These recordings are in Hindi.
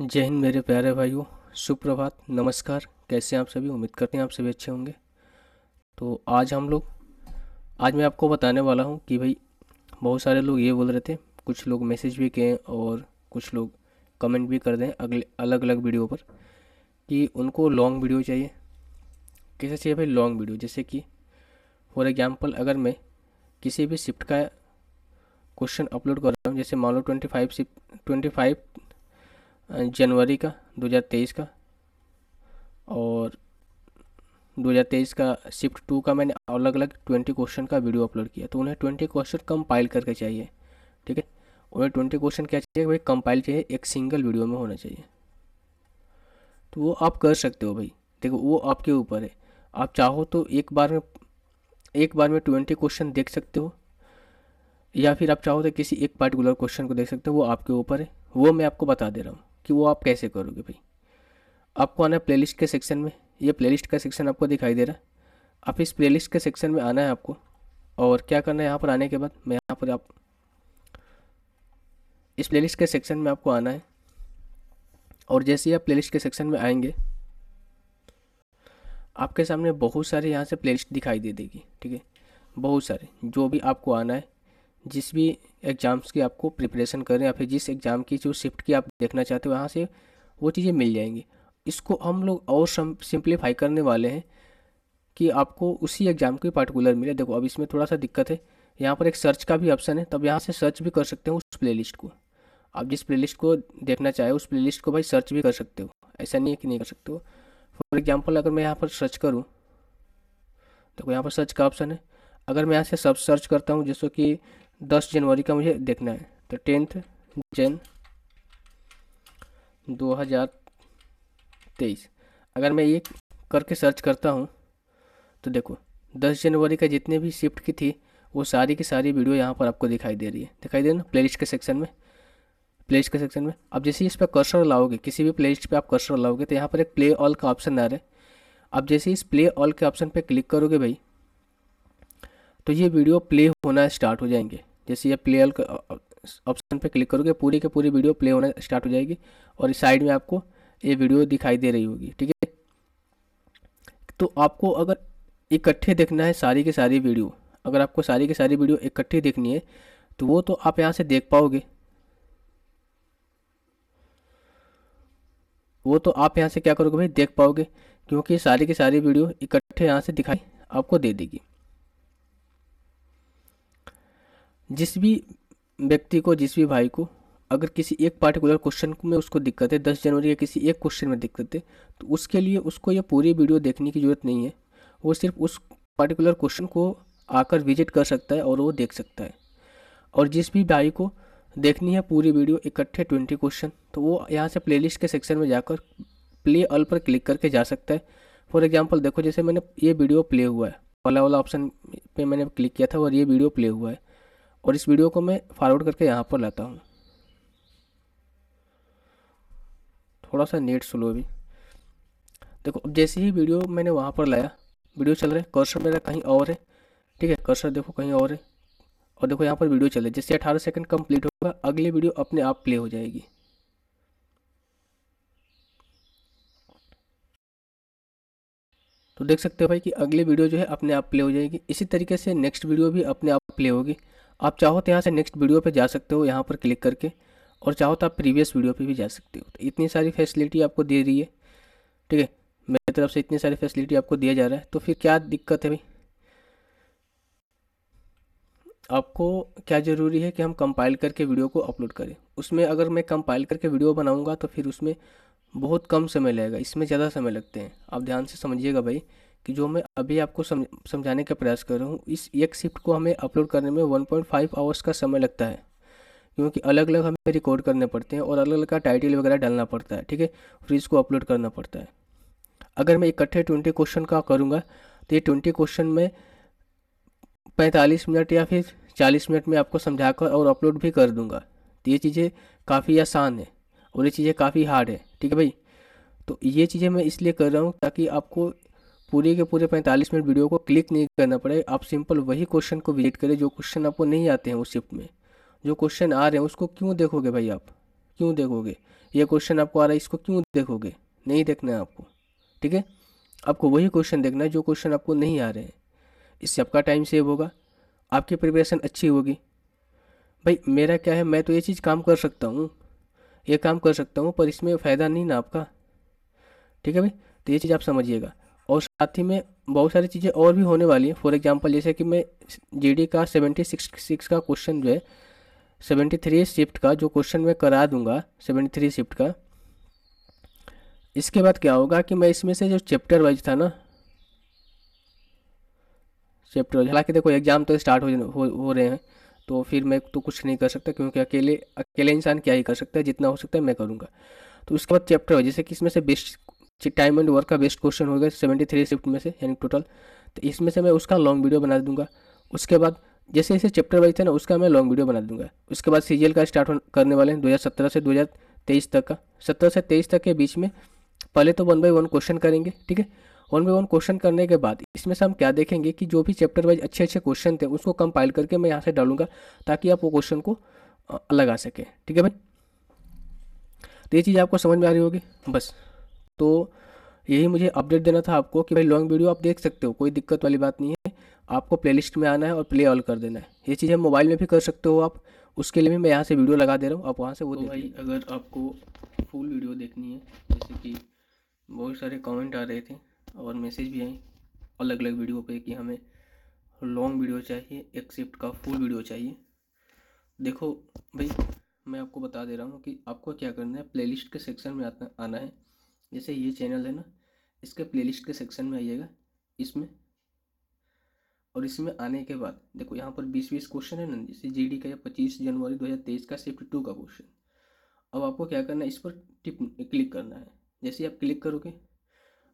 जय हिंद मेरे प्यारे भाइयों सुप्रभात नमस्कार कैसे हैं आप सभी उम्मीद करते हैं आप सभी अच्छे होंगे तो आज हम लोग आज मैं आपको बताने वाला हूँ कि भाई बहुत सारे लोग ये बोल रहे थे कुछ लोग मैसेज भी किए और कुछ लोग कमेंट भी कर दें अगले अलग अलग वीडियो पर कि उनको लॉन्ग वीडियो चाहिए कैसे चाहिए भाई लॉन्ग वीडियो जैसे कि फॉर एग्ज़ाम्पल अगर मैं किसी भी शिफ्ट का क्वेश्चन अपलोड कर रहा हूँ जैसे मान लो twenty five shift twenty five जनवरी का 2023 का और 2023 का शिफ्ट टू का मैंने अलग अलग ट्वेंटी क्वेश्चन का वीडियो अपलोड किया तो उन्हें ट्वेंटी क्वेश्चन कंपाइल करके चाहिए ठीक है उन्हें ट्वेंटी क्वेश्चन क्या चाहिए भाई कंपाइल चाहिए एक सिंगल वीडियो में होना चाहिए तो वो आप कर सकते हो भाई देखो वो आपके ऊपर है आप चाहो तो एक बार में एक बार में ट्वेंटी क्वेश्चन देख सकते हो या फिर आप चाहो तो किसी एक पार्टिकुलर क्वेश्चन को देख सकते हो वो आपके ऊपर है वो मैं आपको बता दे रहा हूँ कि वो आप कैसे करोगे भाई आपको आना है प्लेलिस्ट के सेक्शन में ये प्लेलिस्ट का सेक्शन आपको दिखाई दे रहा है आप इस प्लेलिस्ट के सेक्शन में आना है आपको और क्या करना है यहाँ पर आने के बाद मैं यहाँ पर आप इस प्लेलिस्ट के सेक्शन में आपको आना है और जैसे ही आप प्लेलिस्ट के सेक्शन में आएंगे आपके सामने बहुत सारे यहाँ से प्लेलिस्ट दिखाई दे देगी ठीक है बहुत सारे जो भी आपको आना है जिस भी एग्ज़ाम्स की आपको प्रिपरेशन कर रहे हैं या फिर जिस एग्ज़ाम की जो शिफ्ट की आप देखना चाहते हो वहाँ से वो चीज़ें मिल जाएंगी इसको हम लोग और सिंप्लीफाई करने वाले हैं कि आपको उसी एग्ज़ाम की पार्टिकुलर मिले देखो अब इसमें थोड़ा सा दिक्कत है यहाँ पर एक सर्च का भी ऑप्शन है तब यहाँ से सर्च भी कर सकते हो उस प्ले को आप जिस प्ले को देखना चाहे उस प्ले को भाई सर्च भी कर सकते हो ऐसा नहीं है कि नहीं कर सकते हो फॉर एग्जाम्पल अगर मैं यहाँ पर सर्च करूँ देखो यहाँ पर सर्च का ऑप्शन है अगर मैं यहाँ से सब सर्च करता हूँ जैसे कि दस जनवरी का मुझे देखना है तो टेंथ जन तेईस अगर मैं ये करके सर्च करता हूँ तो देखो दस जनवरी का जितने भी शिफ्ट की थी वो सारी की सारी वीडियो यहाँ पर आपको दिखाई दे रही है दिखाई दे रही ना प्ले के सेक्शन में प्ले के सेक्शन में अब जैसे इस पर कर्सर लाओगे किसी भी प्ले पे आप कर्सर लाओगे तो यहाँ पर एक प्ले ऑल का ऑप्शन आ रहा है अब जैसे इस प्ले ऑल के ऑप्शन पे क्लिक करोगे भाई तो ये वीडियो प्ले होना स्टार्ट हो जाएंगे जैसे ये प्ले ऑल ऑप्शन पे क्लिक करोगे पूरी की पूरी वीडियो प्ले होना स्टार्ट हो जाएगी और इस साइड में आपको ये वीडियो दिखाई दे रही होगी ठीक है तो आपको अगर इकट्ठे देखना है सारी की सारी वीडियो अगर आपको सारी की सारी वीडियो इकट्ठी देखनी है तो वो तो आप यहाँ से देख पाओगे वो तो आप यहाँ से क्या करोगे भाई देख पाओगे क्योंकि सारी की सारी वीडियो इकट्ठे यहाँ से दिखाई आपको दे देगी जिस भी व्यक्ति को जिस भी भाई को अगर किसी एक पार्टिकुलर क्वेश्चन में उसको दिक्कत है दस जनवरी या किसी एक क्वेश्चन में दिक्कत है तो उसके लिए उसको यह पूरी वीडियो देखने की ज़रूरत नहीं है वो सिर्फ उस पार्टिकुलर क्वेश्चन को आकर विजिट कर सकता है और वो देख सकता है और जिस भी भाई को देखनी है पूरी वीडियो इकट्ठे ट्वेंटी क्वेश्चन तो वो यहाँ से प्ले के सेक्शन में जाकर प्ले ऑल पर क्लिक करके जा सकता है फॉर एग्जाम्पल देखो जैसे मैंने ये वीडियो प्ले हुआ है वाला वाला ऑप्शन पे मैंने क्लिक किया था और ये वीडियो प्ले हुआ है और इस वीडियो को मैं फॉरवर्ड करके यहाँ पर लाता हूँ थोड़ा सा नेट स्लो भी देखो अब जैसे ही वीडियो मैंने वहाँ पर लाया वीडियो चल रहा है कर्सर मेरा कहीं और है ठीक है कर्सर देखो कहीं और है और देखो यहाँ पर वीडियो चल रहा है जैसे अठारह सेकंड कंप्लीट होगा अगली वीडियो अपने आप प्ले हो जाएगी तो देख सकते हो भाई कि अगली वीडियो जो है अपने आप प्ले हो जाएगी इसी तरीके से नेक्स्ट वीडियो भी अपने आप प्ले होगी आप चाहो तो यहाँ से नेक्स्ट वीडियो पे जा सकते हो यहाँ पर क्लिक करके और चाहो तो आप प्रीवियस वीडियो पे भी जा सकते हो तो इतनी सारी फैसिलिटी आपको दे रही है ठीक है मेरी तरफ से इतनी सारी फैसिलिटी आपको दिया जा रहा है तो फिर क्या दिक्कत है भाई आपको क्या ज़रूरी है कि हम कंपाइल करके वीडियो को अपलोड करें उसमें अगर मैं कंपाइल करके वीडियो बनाऊँगा तो फिर उसमें बहुत कम समय लगेगा इसमें ज़्यादा समय लगते हैं आप ध्यान से समझिएगा भाई कि जो मैं अभी आपको समझाने का प्रयास कर रहा हूँ इस एक शिफ्ट को हमें अपलोड करने में 1.5 आवर्स का समय लगता है क्योंकि अलग अलग हमें रिकॉर्ड करने पड़ते हैं और अलग अलग का टाइटल वगैरह डालना पड़ता है ठीक है फिर इसको अपलोड करना पड़ता है अगर मैं इकट्ठे ट्वेंटी क्वेश्चन का करूँगा तो ये ट्वेंटी क्वेश्चन में पैंतालीस मिनट या फिर चालीस मिनट में आपको समझा कर और अपलोड भी कर दूँगा तो ये चीज़ें काफ़ी आसान है और ये चीज़ें काफ़ी हार्ड है ठीक है भाई तो ये चीज़ें मैं इसलिए कर रहा हूँ ताकि आपको पूरे के पूरे 45 मिनट वीडियो को क्लिक नहीं करना पड़े आप सिंपल वही क्वेश्चन को विजिट करें जो क्वेश्चन आपको नहीं आते हैं उस शिफ्ट में जो क्वेश्चन आ रहे हैं उसको क्यों देखोगे भाई आप क्यों देखोगे ये क्वेश्चन आपको आ रहा है इसको क्यों देखोगे नहीं देखना है आपको ठीक है आपको वही क्वेश्चन देखना है जो क्वेश्चन आपको नहीं आ रहे हैं इससे आपका टाइम सेव होगा आपकी प्रिपरेशन अच्छी होगी भाई मेरा क्या है मैं तो ये चीज़ काम कर सकता हूँ ये काम कर सकता हूँ पर इसमें फ़ायदा नहीं ना आपका ठीक है भाई तो ये चीज़ आप समझिएगा और साथ ही में बहुत सारी चीज़ें और भी होने वाली हैं फॉर एग्जांपल जैसे कि मैं जीडी का सेवेंटी सिक्स सिक्स का क्वेश्चन जो है सेवेंटी थ्री शिफ्ट का जो क्वेश्चन मैं करा दूंगा सेवेंटी थ्री शिफ्ट का इसके बाद क्या होगा कि मैं इसमें से जो चैप्टर वाइज था ना चैप्टर वाइज हालांकि देखो एग्ज़ाम तो स्टार्ट हो, हो हो रहे हैं तो फिर मैं तो कुछ नहीं कर सकता क्योंकि अकेले अकेले इंसान क्या ही कर सकता है जितना हो सकता है मैं करूँगा तो उसके बाद चैप्टर वाइज जैसे कि इसमें से बेस्ट जी टाइम एंड वर्क का बेस्ट क्वेश्चन होगा सेवेंटी थ्री शिफ्ट में से यानी टोटल तो इसमें से मैं उसका लॉन्ग वीडियो बना दूंगा उसके बाद जैसे जैसे चैप्टर वाइज था ना उसका मैं लॉन्ग वीडियो बना दूंगा उसके बाद सीजीएल का स्टार्ट करने वाले हैं दो से दो तक का सत्रह से तेईस तक के बीच में पहले तो वन बाई वन क्वेश्चन करेंगे ठीक है वन बाई वन क्वेश्चन करने के बाद इसमें से हम क्या देखेंगे कि जो भी चैप्टर वाइज अच्छे अच्छे क्वेश्चन थे उसको कंपाइल करके मैं यहाँ से डालूंगा ताकि आप वो क्वेश्चन को लगा सकें ठीक है भाई तो ये चीज़ आपको समझ में आ रही होगी बस तो यही मुझे अपडेट देना था आपको कि भाई लॉन्ग वीडियो आप देख सकते हो कोई दिक्कत वाली बात नहीं है आपको प्लेलिस्ट में आना है और प्ले ऑल कर देना है ये चीज़ें मोबाइल में भी कर सकते हो आप उसके लिए भी मैं यहाँ से वीडियो लगा दे रहा हूँ आप वहाँ से वो तो भाई अगर आपको फुल वीडियो देखनी है जैसे कि बहुत सारे कमेंट आ रहे थे और मैसेज भी आए अलग अलग वीडियो पे कि हमें लॉन्ग वीडियो चाहिए एक शिफ्ट का फुल वीडियो चाहिए देखो भाई मैं आपको बता दे रहा हूँ कि आपको क्या करना है प्लेलिस्ट के सेक्शन में आना है जैसे ये चैनल है ना इसके प्लेलिस्ट के सेक्शन में आइएगा इसमें और इसमें आने के बाद देखो यहाँ पर बीस बीस क्वेश्चन है ना जैसे जी का या पच्चीस जनवरी दो हज़ार तेईस का सेफ्टी टू का क्वेश्चन अब आपको क्या करना है इस पर टिप क्लिक करना है जैसे आप क्लिक करोगे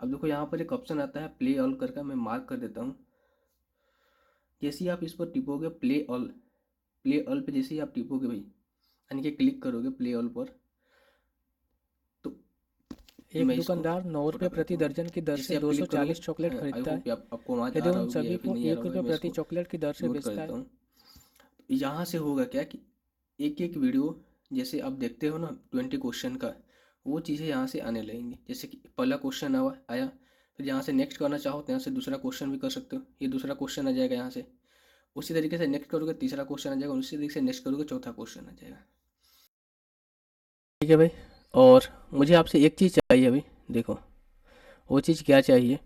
अब देखो यहाँ पर एक ऑप्शन आता है प्ले ऑल करके मैं मार्क कर देता हूँ जैसे ही आप इस पर टिपोगे प्ले ऑल प्ले ऑल पे जैसे ही आप टिपोगे भाई यानी कि क्लिक करोगे प्ले ऑल पर एक दुकानदार नौ रुपये प्रति दर्जन की दर से दो सौ चालीस चॉकलेट हाँ, खरीदता है यदि उन सभी को एक रुपये प्रति चॉकलेट की दर से बेचता है यहाँ से होगा क्या कि एक एक वीडियो जैसे आप देखते हो ना ट्वेंटी क्वेश्चन का वो चीज़ें यहाँ से आने लगेंगी जैसे कि पहला क्वेश्चन आवा आया फिर यहाँ से नेक्स्ट करना चाहो तो यहाँ से दूसरा क्वेश्चन भी कर सकते हो ये दूसरा क्वेश्चन आ जाएगा यहाँ से उसी तरीके से नेक्स्ट करोगे तीसरा क्वेश्चन आ जाएगा उसी तरीके से नेक्स्ट करोगे चौथा क्वेश्चन आ जाएगा ठीक है भाई और मुझे आपसे एक चीज़ चाहिए अभी देखो वो चीज़ क्या चाहिए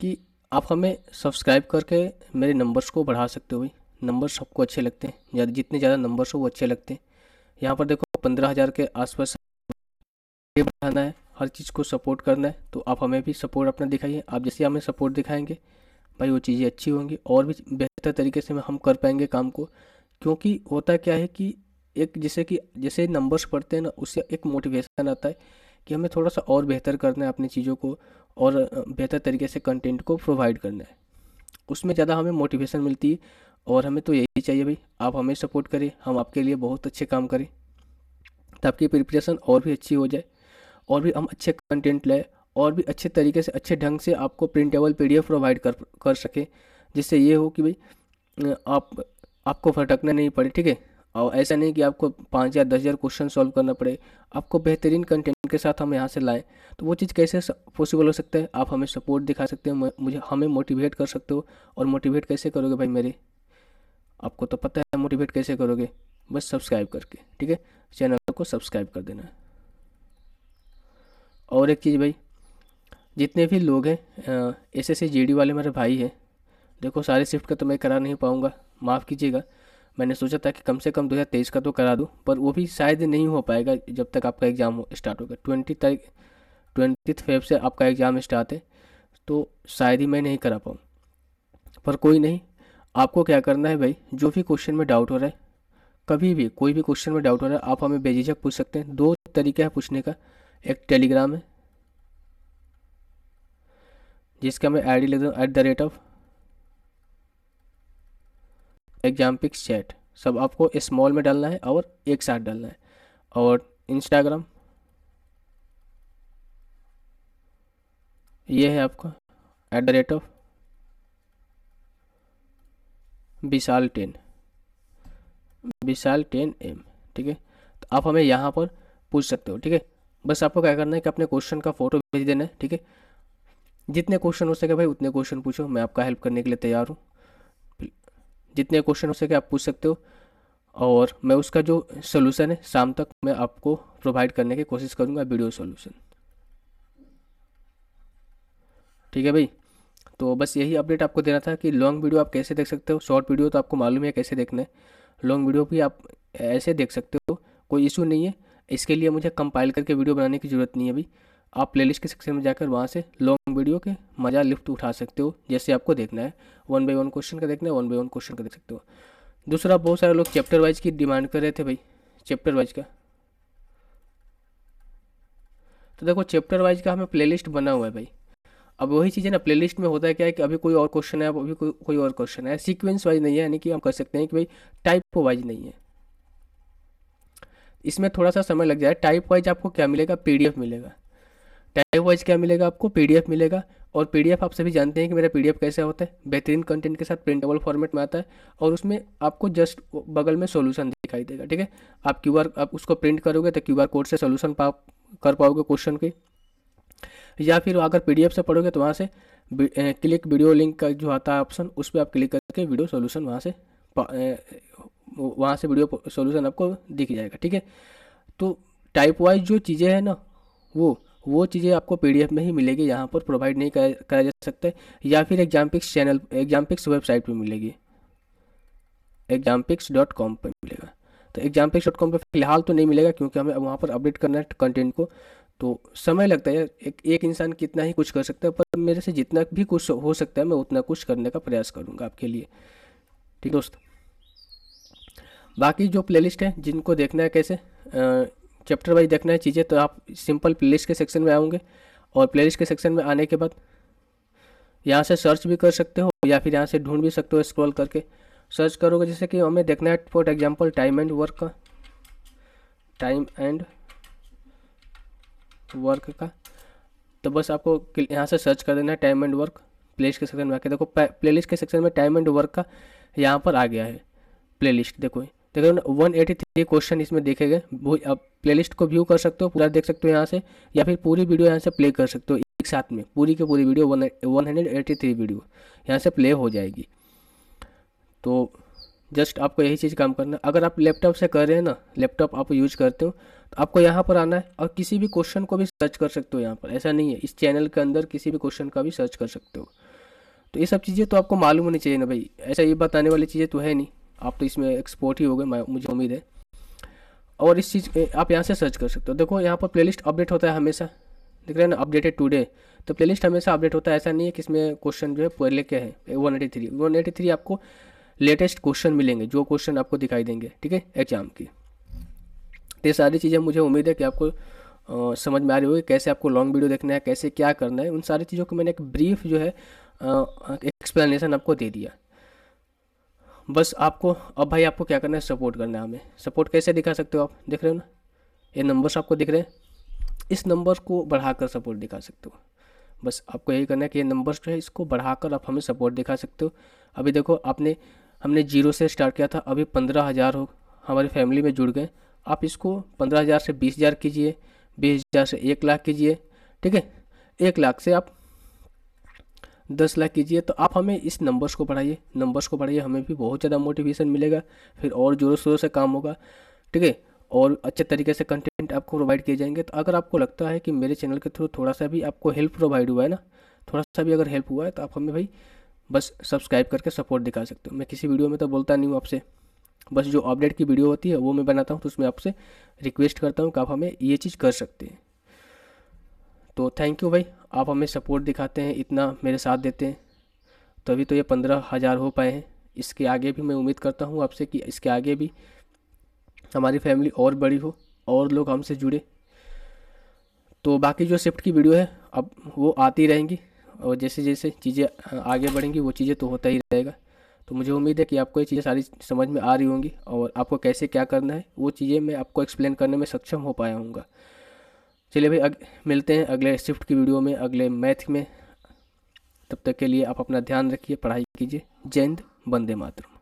कि आप हमें सब्सक्राइब करके मेरे नंबर्स को बढ़ा सकते हो भाई नंबर सबको अच्छे लगते हैं ज़्यादा जितने ज़्यादा नंबर्स हो वो अच्छे लगते हैं यहाँ पर देखो पंद्रह हज़ार के आसपास बढ़ाना है हर चीज़ को सपोर्ट करना है तो आप हमें भी सपोर्ट अपना दिखाइए आप जैसे हमें सपोर्ट दिखाएंगे भाई वो चीज़ें अच्छी होंगी और भी बेहतर तरीके से हम कर पाएंगे काम को क्योंकि होता क्या है कि एक जैसे कि जैसे नंबर्स पढ़ते हैं ना उससे एक मोटिवेशन आता है कि हमें थोड़ा सा और बेहतर करना है अपनी चीज़ों को और बेहतर तरीके से कंटेंट को प्रोवाइड करना है उसमें ज़्यादा हमें मोटिवेशन मिलती है और हमें तो यही चाहिए भाई आप हमें सपोर्ट करें हम आपके लिए बहुत अच्छे काम करें ताकि प्रिपरेशन और भी अच्छी हो जाए और भी हम अच्छे कंटेंट लें और भी अच्छे तरीके से अच्छे ढंग से आपको प्रिंटेबल पीडीएफ प्रोवाइड कर कर सकें जिससे ये हो कि भाई आप आपको भटकना नहीं पड़े ठीक है और ऐसा नहीं कि आपको पाँच या दस हज़ार क्वेश्चन सॉल्व करना पड़े आपको बेहतरीन कंटेंट के साथ हम यहाँ से लाएँ तो वो चीज़ कैसे पॉसिबल हो सकता है आप हमें सपोर्ट दिखा सकते हो मुझे हमें मोटिवेट कर सकते हो और मोटिवेट कैसे करोगे भाई मेरे आपको तो पता है मोटिवेट कैसे करोगे बस सब्सक्राइब करके ठीक है चैनल को सब्सक्राइब कर देना और एक चीज़ भाई जितने भी लोग हैं एस एस वाले मेरे भाई हैं देखो सारे शिफ्ट का तो मैं करा नहीं पाऊँगा माफ़ कीजिएगा मैंने सोचा था कि कम से कम दो हजार तेईस का तो करा दूँ पर वो भी शायद नहीं हो पाएगा जब तक आपका एग्ज़ाम स्टार्ट होगा ट्वेंटी तारीख ट्वेंटी फेब से आपका एग्ज़ाम स्टार्ट है तो शायद ही मैं नहीं करा पाऊँ पर कोई नहीं आपको क्या करना है भाई जो भी क्वेश्चन में डाउट हो रहा है कभी भी कोई भी क्वेश्चन में डाउट हो रहा है आप हमें बेझिझक पूछ सकते हैं दो तरीके हैं पूछने का एक टेलीग्राम है जिसका मैं आई डी दूँ at the rate of exam pics chat सब आपको स्मॉल में डालना है और एक साथ डालना है और इंस्टाग्राम ये है आपका at the rate of Vishal ten Vishal ten M ठीक है तो आप हमें यहाँ पर पूछ सकते हो ठीक है बस आपको क्या करना है कि अपने क्वेश्चन का फ़ोटो भेज देना है ठीक है जितने क्वेश्चन हो सके भाई उतने क्वेश्चन पूछो मैं आपका हेल्प करने के लिए तैयार हूँ जितने क्वेश्चन हो सके आप पूछ सकते हो और मैं उसका जो सोल्यूशन है शाम तक मैं आपको प्रोवाइड करने की कोशिश करूँगा वीडियो सोल्यूशन ठीक है भाई तो बस यही अपडेट आपको देना था कि लॉन्ग वीडियो आप कैसे देख सकते हो शॉर्ट वीडियो तो आपको मालूम है कैसे देखना है लॉन्ग वीडियो भी आप ऐसे देख सकते हो कोई इशू नहीं है इसके लिए मुझे कंपाइल करके वीडियो बनाने की ज़रूरत नहीं है अभी आप प्लेलिस्ट के सेक्शन में जाकर वहाँ से लॉन्ग वीडियो के मज़ा लिफ्ट उठा सकते हो जैसे आपको देखना है वन बाई वन क्वेश्चन का देखना है वन बाई वन क्वेश्चन का देख सकते हो दूसरा बहुत सारे लोग चैप्टर वाइज की डिमांड कर रहे थे भाई चैप्टर वाइज का तो देखो चैप्टर वाइज का हमें प्लेलिस्ट बना हुआ है भाई अब वही चीज़ है ना प्लेलिस्ट में होता है क्या है कि अभी कोई और क्वेश्चन है अभी कोई कोई और क्वेश्चन है सीक्वेंस वाइज नहीं है यानी कि हम कर सकते हैं कि भाई टाइप वाइज नहीं है इसमें थोड़ा सा समय लग जाए टाइप वाइज आपको क्या मिलेगा पीडीएफ मिलेगा टाइप वाइज क्या मिलेगा आपको पीडीएफ मिलेगा और पीडीएफ आप सभी जानते हैं कि मेरा पीडीएफ कैसे होता है बेहतरीन कंटेंट के साथ प्रिंटेबल फॉर्मेट में आता है और उसमें आपको जस्ट बगल में सोल्यूशन दिखाई देगा ठीक है आप क्यू आप उसको प्रिंट करोगे तो क्यू कोड से सोल्यूशन पा कर पाओगे क्वेश्चन की या फिर अगर पी से पढ़ोगे तो वहाँ से क्लिक वीडियो लिंक का जो आता है ऑप्शन उस पर आप क्लिक करके वीडियो सोल्यूशन वहाँ से वहाँ से वीडियो सोल्यूशन आपको दिख जाएगा ठीक है तो टाइप वाइज जो चीज़ें हैं ना वो वो चीज़ें आपको पी में ही मिलेगी यहाँ पर प्रोवाइड नहीं कराया जा सकता या फिर exam pics channel exam pics website पर मिलेगी एग्जाम पिक्स डॉट कॉम पर मिलेगा तो एग्जाम पिक्स डॉट कॉम पर फिलहाल तो नहीं मिलेगा क्योंकि हमें वहाँ पर अपडेट करना है कंटेंट को तो समय लगता है एक एक इंसान कितना ही कुछ कर सकता है पर मेरे से जितना भी कुछ हो सकता है मैं उतना कुछ करने का प्रयास करूँगा आपके लिए ठीक दोस्त बाकी जो प्लेलिस्ट है जिनको देखना है कैसे चैप्टर वाइज देखना है चीज़ें तो आप सिंपल प्ले के सेक्शन में आओगे और प्ले के सेक्शन में आने के बाद यहाँ से सर्च भी कर सकते हो या फिर यहाँ से ढूंढ भी सकते हो स्क्रॉल करके सर्च करोगे जैसे कि हमें देखना है for example time and work का टाइम एंड वर्क का तो बस आपको यहाँ से सर्च कर देना है टाइम एंड वर्क प्ले के सेक्शन में आके देखो प्ले के सेक्शन में टाइम एंड वर्क का यहाँ पर आ गया है प्ले देखो तकरीबन वन एटी थ्री क्वेश्चन इसमें देखे गए आप लिस्ट को व्यू कर सकते हो पूरा देख सकते हो यहाँ से या फिर पूरी वीडियो यहाँ से प्ले कर सकते हो एक साथ में पूरी की पूरी video one one hundred eighty three video यहाँ से प्ले हो जाएगी तो जस्ट आपको यही चीज़ काम करना है अगर आप लैपटॉप से कर रहे हैं ना लैपटॉप आप यूज करते हो तो आपको यहाँ पर आना है और किसी भी क्वेश्चन को भी सर्च कर सकते हो यहाँ पर ऐसा नहीं है इस चैनल के अंदर किसी भी क्वेश्चन का भी सर्च कर सकते हो तो ये सब चीज़ें तो आपको मालूम होनी चाहिए ना भाई ऐसा ये बताने वाली चीज़ें तो है नहीं आप तो इसमें एक्सपोर्ट ही हो गए मुझे उम्मीद है और इस चीज़ आप यहाँ से सर्च कर सकते हो देखो यहाँ पर प्लेलिस्ट अपडेट होता है हमेशा देख रहे हैं ना अपडेटेड टुडे तो प्लेलिस्ट हमेशा अपडेट होता है ऐसा नहीं है कि इसमें क्वेश्चन जो है पहले के हैं one eighty three one eighty three आपको लेटेस्ट क्वेश्चन मिलेंगे जो क्वेश्चन आपको दिखाई देंगे ठीक है एग्जाम की तो ये सारी चीज़ें मुझे उम्मीद है कि आपको आ, समझ में आ रही होगी कैसे आपको लॉन्ग वीडियो देखना है कैसे क्या करना है उन सारी चीज़ों को मैंने एक ब्रीफ जो है एक्सप्लेनेशन आपको दे दिया बस आपको अब भाई आपको क्या करना है सपोर्ट करना है हमें सपोर्ट कैसे दिखा सकते हो आप देख रहे हो ना ये नंबर्स आपको दिख रहे हैं इस नंबर को बढ़ाकर सपोर्ट दिखा सकते हो बस आपको यही करना है कि ये नंबर्स जो है इसको बढ़ाकर आप हमें सपोर्ट दिखा सकते हो अभी देखो आपने हमने जीरो से स्टार्ट किया था अभी पंद्रह हज़ार हो हमारी फैमिली में जुड़ गए आप इसको पंद्रह हज़ार से बीस हज़ार कीजिए बीस हज़ार से एक लाख कीजिए ठीक है एक लाख से आप दस लाख कीजिए तो आप हमें इस नंबर्स को पढ़ाइए नंबर्स को पढ़ाइए हमें भी बहुत ज़्यादा मोटिवेशन मिलेगा फिर और ज़ोरों शोरों से काम होगा ठीक है और अच्छे तरीके से कंटेंट आपको प्रोवाइड किए जाएंगे तो अगर आपको लगता है कि मेरे चैनल के थ्रू थोड़ा सा भी आपको हेल्प प्रोवाइड हुआ है ना थोड़ा सा भी अगर हेल्प हुआ है तो आप हमें भाई बस सब्सक्राइब करके सपोर्ट दिखा सकते हो मैं किसी वीडियो में तो बोलता नहीं हूँ आपसे बस जो अपडेट की वीडियो होती है वो मैं बनाता हूँ तो उसमें आपसे रिक्वेस्ट करता हूँ कि आप हमें ये चीज़ कर सकते हैं तो थैंक यू भाई आप हमें सपोर्ट दिखाते हैं इतना मेरे साथ देते हैं तभी तो ये पंद्रह हज़ार हो पाए हैं इसके आगे भी मैं उम्मीद करता हूँ आपसे कि इसके आगे भी हमारी फैमिली और बड़ी हो और लोग हमसे जुड़े तो बाकी जो शिफ्ट की वीडियो है अब वो आती रहेंगी और जैसे जैसे चीज़ें आगे बढ़ेंगी वो चीज़ें तो होता ही रहेगा तो मुझे उम्मीद है कि आपको ये चीज़ें सारी समझ में आ रही होंगी और आपको कैसे क्या करना है वो चीज़ें मैं आपको एक्सप्लेन करने में सक्षम हो पाया हूँगा चलिए भाई अग, मिलते हैं अगले शिफ्ट की वीडियो में अगले मैथ में तब तक के लिए आप अपना ध्यान रखिए पढ़ाई कीजिए जैन बंदे वंदे मातरम